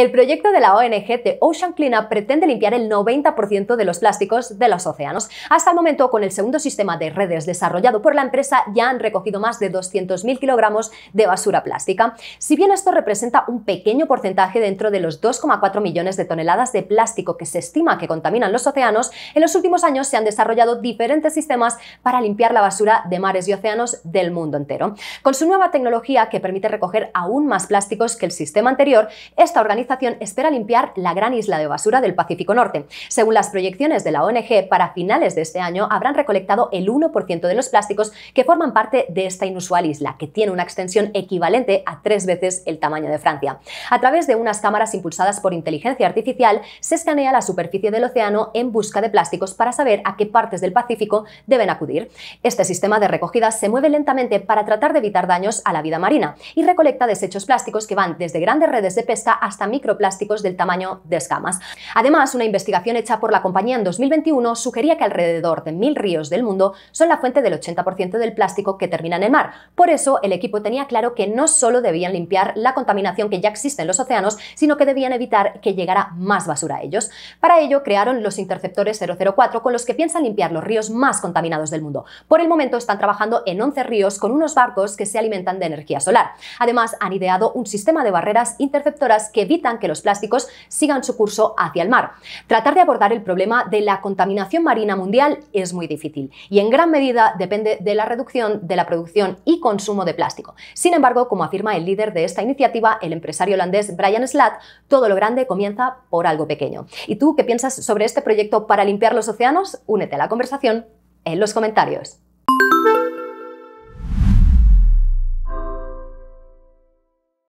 El proyecto de la ONG de Ocean Cleanup pretende limpiar el 90% de los plásticos de los océanos. Hasta el momento, con el segundo sistema de redes desarrollado por la empresa, ya han recogido más de 200.000 kilogramos de basura plástica. Si bien esto representa un pequeño porcentaje dentro de los 2,4 millones de toneladas de plástico que se estima que contaminan los océanos, en los últimos años se han desarrollado diferentes sistemas para limpiar la basura de mares y océanos del mundo entero. Con su nueva tecnología que permite recoger aún más plásticos que el sistema anterior, esta organización espera limpiar la gran isla de basura del Pacífico Norte. Según las proyecciones de la ONG, para finales de este año habrán recolectado el 1% de los plásticos que forman parte de esta inusual isla, que tiene una extensión equivalente a tres veces el tamaño de Francia. A través de unas cámaras impulsadas por inteligencia artificial, se escanea la superficie del océano en busca de plásticos para saber a qué partes del Pacífico deben acudir. Este sistema de recogida se mueve lentamente para tratar de evitar daños a la vida marina y recolecta desechos plásticos que van desde grandes redes de pesca hasta micro microplásticos del tamaño de escamas. Además, una investigación hecha por la compañía en 2021 sugería que alrededor de mil ríos del mundo son la fuente del 80% del plástico que termina en el mar. Por eso, el equipo tenía claro que no solo debían limpiar la contaminación que ya existe en los océanos, sino que debían evitar que llegara más basura a ellos. Para ello, crearon los interceptores 004 con los que piensan limpiar los ríos más contaminados del mundo. Por el momento, están trabajando en 11 ríos con unos barcos que se alimentan de energía solar. Además, han ideado un sistema de barreras interceptoras que evita que los plásticos sigan su curso hacia el mar. Tratar de abordar el problema de la contaminación marina mundial es muy difícil y en gran medida depende de la reducción de la producción y consumo de plástico. Sin embargo, como afirma el líder de esta iniciativa, el empresario holandés Brian Slat, todo lo grande comienza por algo pequeño. ¿Y tú qué piensas sobre este proyecto para limpiar los océanos? Únete a la conversación en los comentarios.